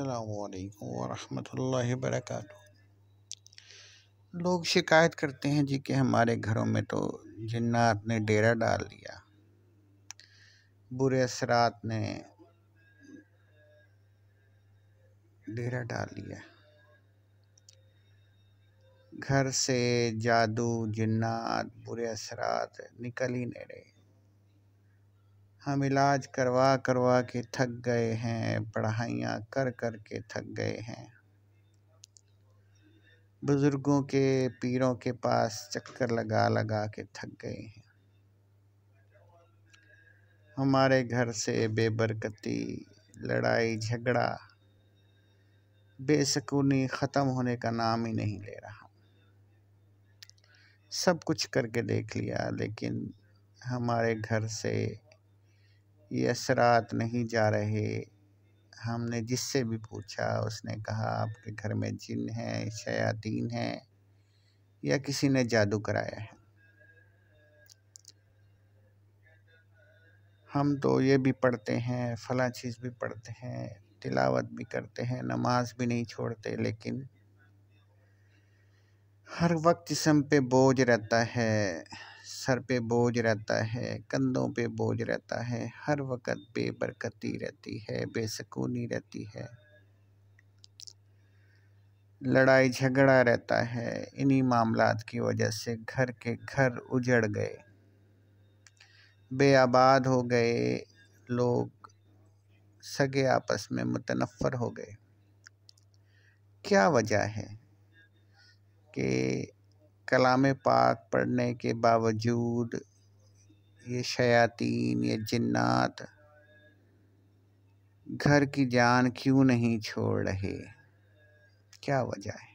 अल्लाम वरहमल वरक लोग शिकायत करते हैं जी कि हमारे घरों में तो जिन्नात ने डेरा डाल लिया बुरे असरात ने डेरा डाल लिया घर से जादू जन्नात बुरे असरात निकल ही नहीं रहे हम इलाज करवा करवा के थक गए हैं पढ़ाइयाँ कर कर के थक गए हैं बुज़ुर्गों के पीरों के पास चक्कर लगा लगा के थक गए हैं हमारे घर से बेबरकती लड़ाई झगड़ा बेसकूनी ख़त्म होने का नाम ही नहीं ले रहा सब कुछ करके देख लिया लेकिन हमारे घर से ये असरात नहीं जा रहे हमने जिससे भी पूछा उसने कहा आपके घर में जिन है शयातीन है या किसी ने जादू कराया है हम तो ये भी पढ़ते हैं फ़ला चीज़ भी पढ़ते हैं तिलावत भी करते हैं नमाज भी नहीं छोड़ते लेकिन हर वक्त जिसम पे बोझ रहता है सर पे बोझ रहता है कंधों पे बोझ रहता है हर वक्त बेबरकती रहती है बेसकूनी रहती है लड़ाई झगड़ा रहता है इन्हीं मामला की वजह से घर के घर उजड़ गए बेआबाद हो गए लोग सगे आपस में मुतनफ़र हो गए क्या वजह है कि कलाम पाक पढ़ने के बावजूद ये शयातीन ये जिन्नात घर की जान क्यों नहीं छोड़ रहे क्या वजह है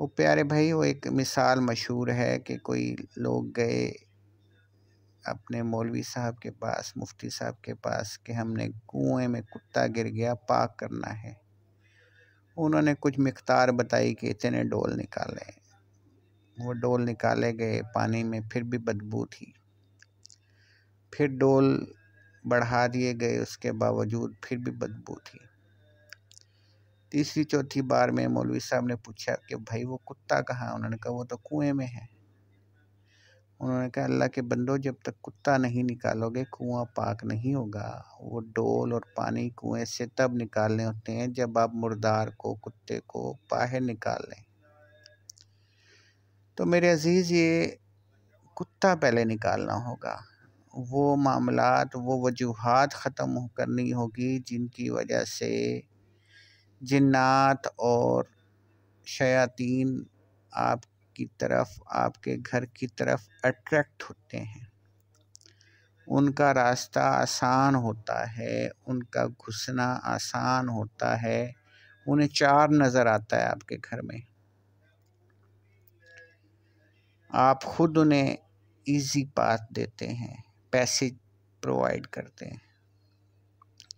वो प्यारे भाई वो एक मिसाल मशहूर है कि कोई लोग गए अपने मौलवी साहब के पास मुफ्ती साहब के पास कि हमने कुएं में कुत्ता गिर गया पाक करना है उन्होंने कुछ मकदार बताई कि इतने डोल निकाले वो डोल निकाले गए पानी में फिर भी बदबू थी फिर डोल बढ़ा दिए गए उसके बावजूद फिर भी बदबू थी तीसरी चौथी बार में मौलवी साहब ने पूछा कि भाई वो कुत्ता कहाँ उन्होंने कहा वो तो कुएं में है उन्होंने कहा अल्लाह के बंदो जब तक कुत्ता नहीं निकालोगे कुआं पाक नहीं होगा वो डोल और पानी कुएं से तब निकालने होते हैं जब आप मुर्दार को कुत्ते को बाहर निकाल लें तो मेरे अजीज़ ये कुत्ता पहले निकालना होगा वो मामला वो वजूहत ख़त्म करनी होगी जिनकी वजह से जिन्नात और शयातीन आप की तरफ आपके घर की तरफ अट्रैक्ट होते हैं उनका रास्ता आसान होता है उनका घुसना आसान होता है उन्हें चार नज़र आता है आपके घर में आप खुद उन्हें इजी पाथ देते हैं पैसे प्रोवाइड करते हैं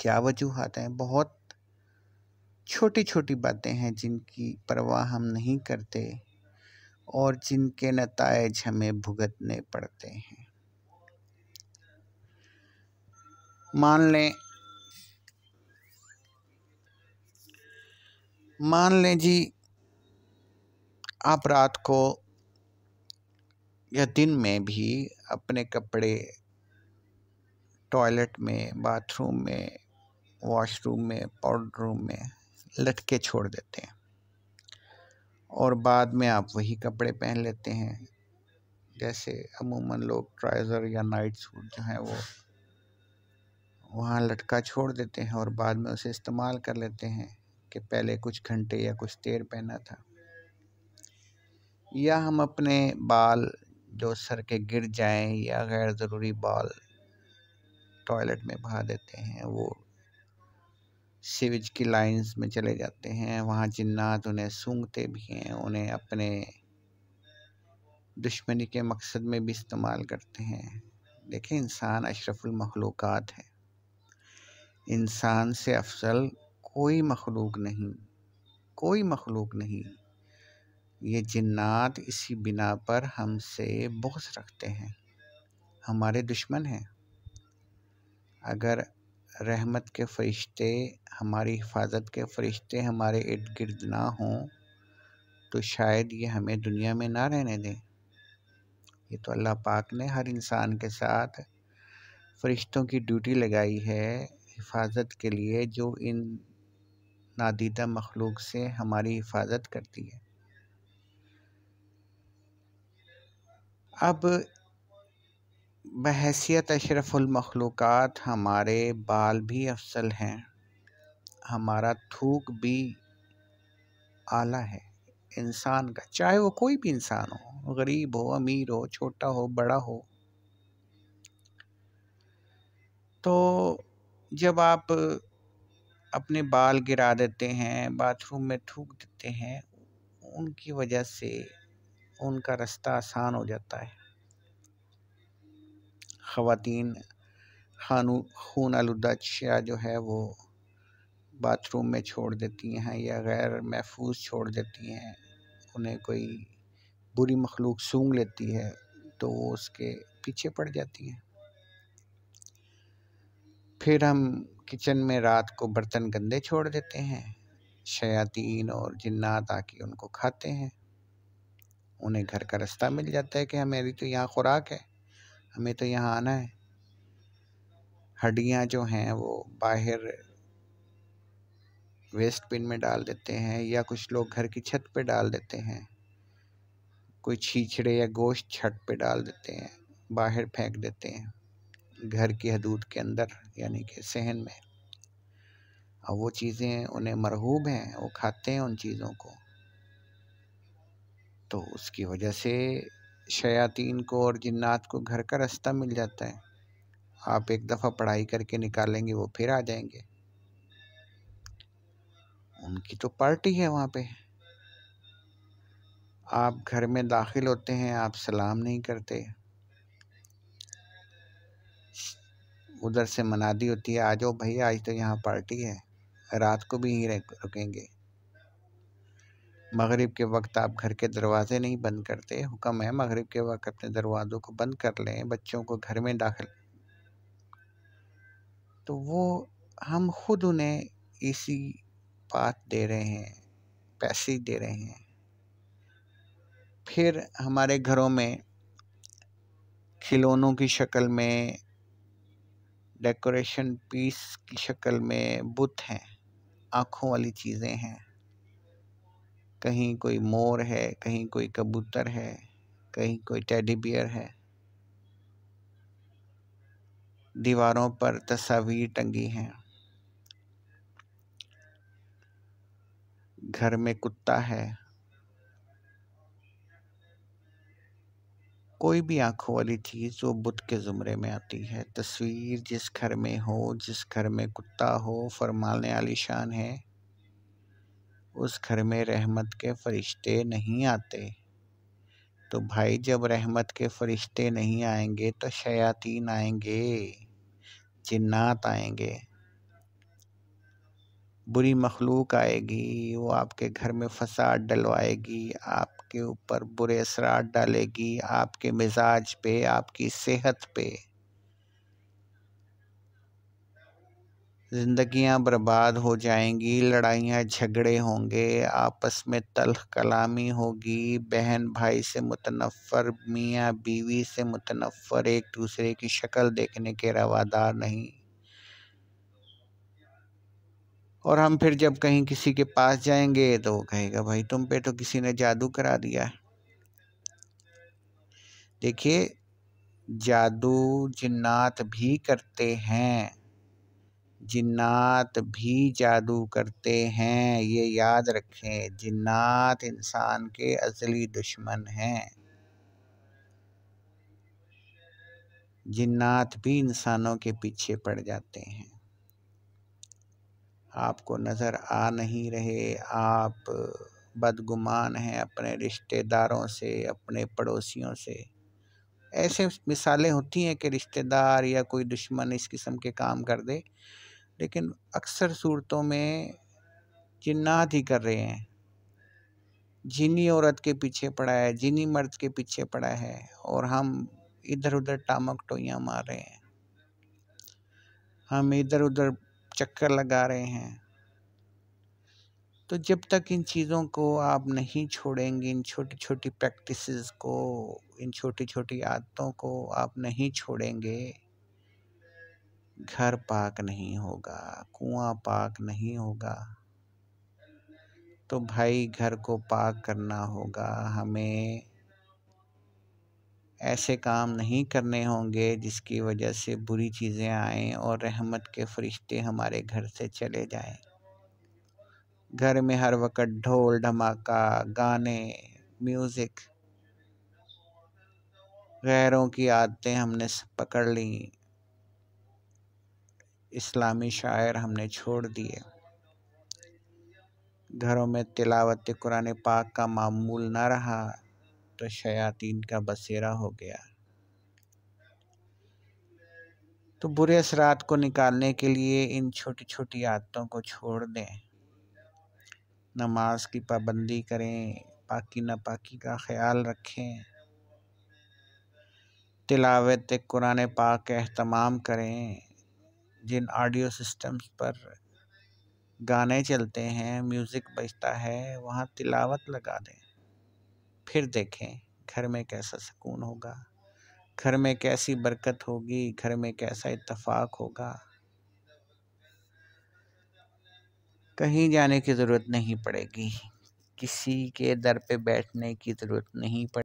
क्या वजूहत हैं बहुत छोटी छोटी बातें हैं जिनकी परवाह हम नहीं करते और जिनके नतज हमें भुगतने पड़ते हैं मान लें मान लें जी आप रात को या दिन में भी अपने कपड़े टॉयलेट में बाथरूम में वॉशरूम में पाउडर रूम में लटके छोड़ देते हैं और बाद में आप वही कपड़े पहन लेते हैं जैसे अमूमन लोग ट्राइज़र या नाइट सूट जो हैं वो वहाँ लटका छोड़ देते हैं और बाद में उसे इस्तेमाल कर लेते हैं कि पहले कुछ घंटे या कुछ देर पहना था या हम अपने बाल जो सर के गिर जाएं या गैर ज़रूरी बाल टॉयलेट में बहा देते हैं वो सीवेज की लाइंस में चले जाते हैं वहाँ जिन्नात उन्हें सूंघते भी हैं उन्हें अपने दुश्मनी के मकसद में भी इस्तेमाल करते हैं देखें इंसान अशरफुलमखलूक़ात है इंसान से अफजल कोई मखलूक नहीं कोई मखलूक नहीं ये जिन्नात इसी बिना पर हमसे बुख्स रखते हैं हमारे दुश्मन हैं अगर रहमत के फ़रिश्ते हमारी हिफाजत के फ़रिश्ते हमारे इर्द गिर्द ना हों तो शायद ये हमें दुनिया में ना रहने दें ये तो अल्लाह पाक ने हर इंसान के साथ फ़रिश्तों की ड्यूटी लगाई है हिफाजत के लिए जो इन नादीदा मखलूक से हमारी हिफाजत करती है अब बहसीत अशरफुलमख़लूक़ हमारे बाल भी अफसल हैं हमारा थूक भी आला है इंसान का चाहे वो कोई भी इंसान हो गरीब हो अमीर हो छोटा हो बड़ा हो तो जब आप अपने बाल गिरा देते हैं बाथरूम में थूक देते हैं उनकी वजह से उनका रास्ता आसान हो जाता है ख़वान खानू खून आलूदा अशिया जो है वो बाथरूम में छोड़ देती हैं या गैर महफूज छोड़ देती हैं उन्हें कोई बुरी मखलूक सूंघ लेती है तो वो उसके पीछे पड़ जाती हैं फिर हम किचन में रात को बर्तन गंदे छोड़ देते हैं शयातीन और जिन्नात आके उनको खाते हैं उन्हें घर का रास्ता मिल जाता है कि हमारी तो यहाँ खुराक है हमें तो यहाँ आना है हड्डियाँ जो हैं वो बाहर वेस्ट बिन में डाल देते हैं या कुछ लोग घर की छत पे डाल देते हैं कोई छीछड़े या गोश्त छत पे डाल देते हैं बाहर फेंक देते हैं घर की हदूद के अंदर यानी कि सहन में और वो चीज़ें उन्हें मरहूब हैं वो खाते हैं उन चीज़ों को तो उसकी वजह से शयातीन को और जिन्नात को घर का रास्ता मिल जाता है आप एक दफ़ा पढ़ाई करके निकालेंगे वो फिर आ जाएंगे उनकी तो पार्टी है वहाँ पे आप घर में दाखिल होते हैं आप सलाम नहीं करते उधर से मनादी होती है आ जाओ भैया आज तो यहाँ पार्टी है रात को भी यहीं रुकेंगे मगरिब के वक्त आप घर के दरवाज़े नहीं बंद करते हुक्म है मगरिब के वक्त अपने दरवाज़ों को बंद कर लें बच्चों को घर में दाखिल तो वो हम खुद उन्हें इसी बात दे रहे हैं पैसे दे रहे हैं फिर हमारे घरों में खिलौनों की शक्ल में डेकोरेशन पीस की शक्ल में बुत हैं आँखों वाली चीज़ें हैं कहीं कोई मोर है कहीं कोई कबूतर है कहीं कोई टेडी बियर है दीवारों पर तस्वीर टंगी हैं घर में कुत्ता है कोई भी आंखों वाली चीज़ वो बुद्ध के ज़ुमरे में आती है तस्वीर जिस घर में हो जिस घर में कुत्ता हो फरमाने आलिशान है उस घर में रहमत के फ़रिश्ते नहीं आते तो भाई जब रहमत के फ़रिश्ते नहीं आएंगे तो शयातीन आएंगे जिन्नात आएंगे बुरी मखलूक आएगी वो आपके घर में फसाद डलवाएगी आपके ऊपर बुरे असरात डालेगी आपके मिजाज पे आपकी सेहत पे ज़िंदियाँ बर्बाद हो जाएंगी लड़ाइयाँ झगड़े होंगे आपस में तलख कलामी होगी बहन भाई से मुतनफ़र मियाँ बीवी से मुतनफ़र एक दूसरे की शक्ल देखने के रवादार नहीं और हम फिर जब कहीं किसी के पास जाएंगे तो वो कहेगा भाई तुम पे तो किसी ने जादू करा दिया देखिए जादू जिन्नात भी करते हैं जिन्नात भी जादू करते हैं ये याद रखें जिन्नात इंसान के असली दुश्मन हैं जिन्नात भी इंसानों के पीछे पड़ जाते हैं आपको नज़र आ नहीं रहे आप बदगुमान हैं अपने रिश्तेदारों से अपने पड़ोसियों से ऐसे मिसालें होती हैं कि रिश्तेदार या कोई दुश्मन इस किस्म के काम कर दे लेकिन अक्सर सूरतों में जिन्नात ही कर रहे हैं जिनी औरत के पीछे पड़ा है जिनी मर्द के पीछे पड़ा है और हम इधर उधर टामक टोइयाँ मार रहे हैं हम इधर उधर चक्कर लगा रहे हैं तो जब तक इन चीज़ों को आप नहीं छोड़ेंगे इन छोटी छोटी प्रैक्टिसेस को इन छोटी छोटी आदतों को आप नहीं छोड़ेंगे घर पाक नहीं होगा कुआं पाक नहीं होगा तो भाई घर को पाक करना होगा हमें ऐसे काम नहीं करने होंगे जिसकी वजह से बुरी चीज़ें आएं और रहमत के फरिश्ते हमारे घर से चले जाएं घर में हर वक्त ढोल ढमाका गाने म्यूज़िक गैरों की आदतें हमने पकड़ ली इस्लामी शायर हमने छोड़ दिए घरों में तिलावत कुरान पाक का मामूल ना रहा तो शयातीन का बसेरा हो गया तो बुरे असरात को निकालने के लिए इन छोटी छोटी आदतों को छोड़ दें नमाज की पाबंदी करें पाकी नापाकी का ख्याल रखें तिलावत कुरान पाक का अहतमाम करें जिन ऑडियो सिस्टम्स पर गाने चलते हैं म्यूज़िक बजता है वहाँ तिलावत लगा दें फिर देखें घर में कैसा सुकून होगा घर में कैसी बरकत होगी घर में कैसा इत्तेफाक होगा कहीं जाने की ज़रूरत नहीं पड़ेगी किसी के दर पे बैठने की ज़रूरत नहीं पड़ेगी